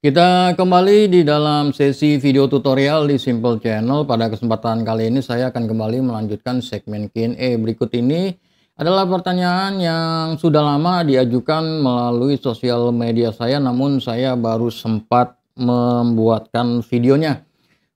Kita kembali di dalam sesi video tutorial di Simple Channel. Pada kesempatan kali ini saya akan kembali melanjutkan segmen Q&A. Berikut ini adalah pertanyaan yang sudah lama diajukan melalui sosial media saya namun saya baru sempat membuatkan videonya.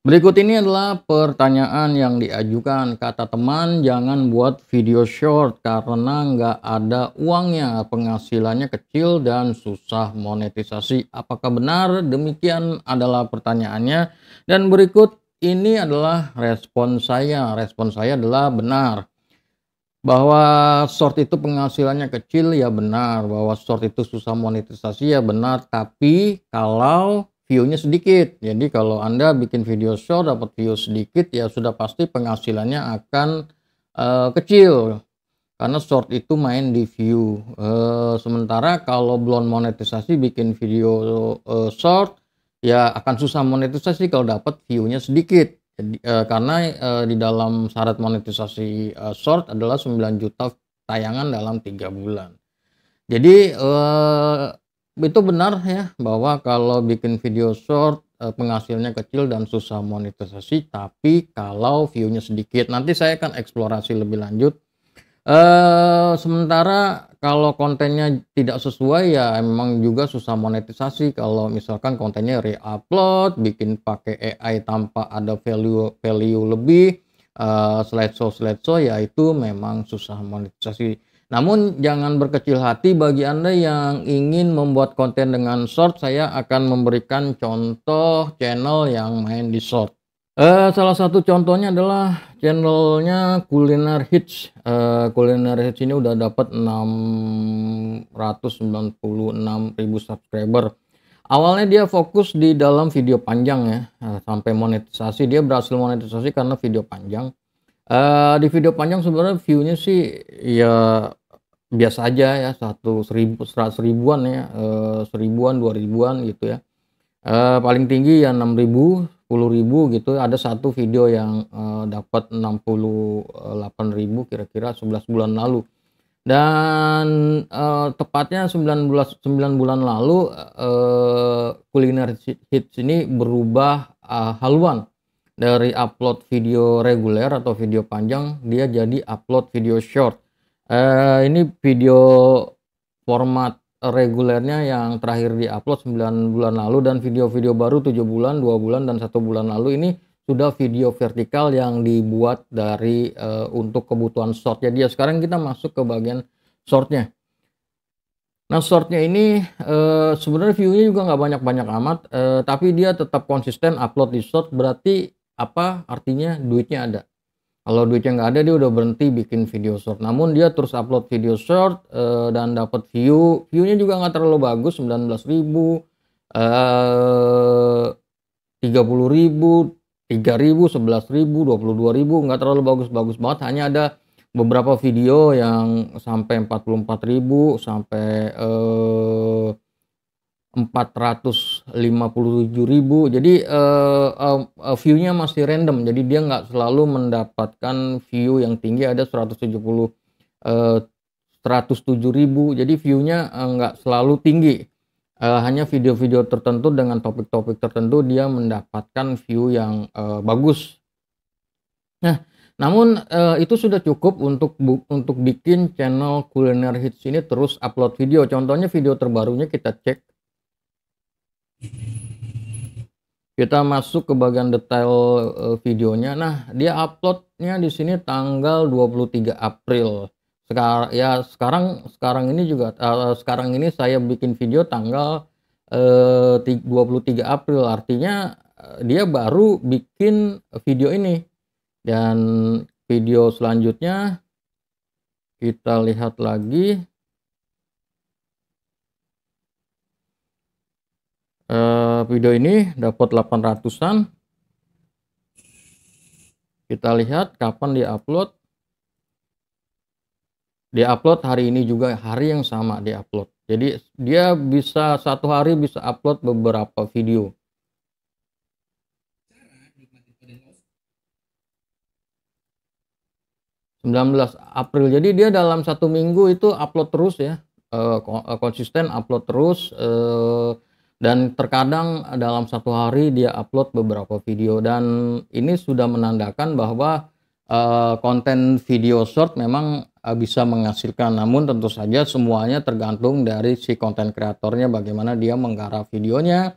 Berikut ini adalah pertanyaan yang diajukan. Kata teman, jangan buat video short karena nggak ada uangnya, penghasilannya kecil dan susah monetisasi. Apakah benar? Demikian adalah pertanyaannya. Dan berikut ini adalah respon saya. Respon saya adalah benar. Bahwa short itu penghasilannya kecil ya benar. Bahwa short itu susah monetisasi ya benar. Tapi kalau view-nya sedikit. Jadi kalau Anda bikin video short dapat view sedikit ya sudah pasti penghasilannya akan uh, kecil. Karena short itu main di view. Uh, sementara kalau belum monetisasi bikin video uh, short ya akan susah monetisasi kalau dapat view-nya sedikit. Jadi, uh, karena uh, di dalam syarat monetisasi uh, short adalah 9 juta tayangan dalam tiga bulan. Jadi uh, itu benar ya bahwa kalau bikin video short eh, penghasilnya kecil dan susah monetisasi tapi kalau view-nya sedikit nanti saya akan eksplorasi lebih lanjut eh sementara kalau kontennya tidak sesuai ya emang juga susah monetisasi kalau misalkan kontennya re-upload bikin pakai AI tanpa ada value value lebih eh slideshow slideshow ya itu memang susah monetisasi namun jangan berkecil hati bagi Anda yang ingin membuat konten dengan short, saya akan memberikan contoh channel yang main di short. Uh, salah satu contohnya adalah channelnya Kuliner Hits. Uh, Kuliner Hits ini udah dapat 696.000 subscriber. Awalnya dia fokus di dalam video panjang ya, uh, sampai monetisasi. Dia berhasil monetisasi karena video panjang. Uh, di video panjang sebenarnya view-nya sih ya biasa aja ya satu seribu seratus ribuan ya eh, seribuan dua ribuan gitu ya e, paling tinggi ya enam ribu sepuluh ribu gitu ada satu video yang e, dapat enam puluh delapan ribu kira-kira 11 bulan lalu dan e, tepatnya bulan sembilan bulan lalu e, kuliner hits ini berubah e, haluan dari upload video reguler atau video panjang dia jadi upload video short Eh, ini video format regulernya yang terakhir diupload 9 bulan lalu dan video-video baru 7 bulan, 2 bulan dan 1 bulan lalu ini sudah video vertikal yang dibuat dari uh, untuk kebutuhan short. Jadi ya sekarang kita masuk ke bagian shortnya. Nah shortnya ini uh, sebenarnya view-nya juga nggak banyak-banyak amat, uh, tapi dia tetap konsisten upload di short. Berarti apa artinya duitnya ada kalau duitnya nggak ada dia udah berhenti bikin video short namun dia terus upload video short uh, dan dapat view View-nya juga nggak terlalu bagus 19.000 eh, ribu tiga 30 ribu 3 ribu 11 ribu dua ribu nggak terlalu bagus-bagus banget hanya ada beberapa video yang sampai empat ribu sampai uh, 457.000 jadi uh, uh, view-nya masih random jadi dia nggak selalu mendapatkan view yang tinggi ada 170 uh, 107.000 jadi view-nya uh, nggak selalu tinggi uh, hanya video-video tertentu dengan topik-topik tertentu dia mendapatkan view yang uh, bagus nah namun uh, itu sudah cukup untuk bu, untuk bikin channel kuliner hits ini terus upload video. Contohnya video terbarunya kita cek kita masuk ke bagian detail e, videonya. Nah, dia uploadnya di sini tanggal 23 April. Sekarang ya sekarang sekarang ini juga uh, sekarang ini saya bikin video tanggal e, uh, 23 April. Artinya dia baru bikin video ini. Dan video selanjutnya kita lihat lagi uh, video ini dapat 800-an kita lihat kapan dia upload dia upload hari ini juga hari yang sama dia upload jadi dia bisa satu hari bisa upload beberapa video belas April jadi dia dalam satu minggu itu upload terus ya eh, konsisten upload terus eh, dan terkadang eh, dalam satu hari dia upload beberapa video dan ini sudah menandakan bahwa uh, konten video short memang uh, bisa menghasilkan namun tentu saja semuanya tergantung dari si konten kreatornya bagaimana dia menggarap videonya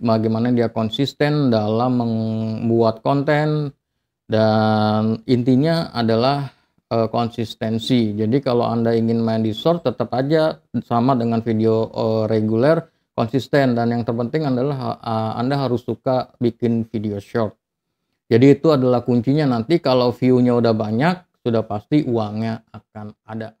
bagaimana dia konsisten dalam membuat konten dan intinya adalah uh, konsistensi jadi kalau anda ingin main di short tetap aja sama dengan video uh, reguler konsisten dan yang terpenting adalah Anda harus suka bikin video short. Jadi itu adalah kuncinya nanti kalau view-nya udah banyak, sudah pasti uangnya akan ada.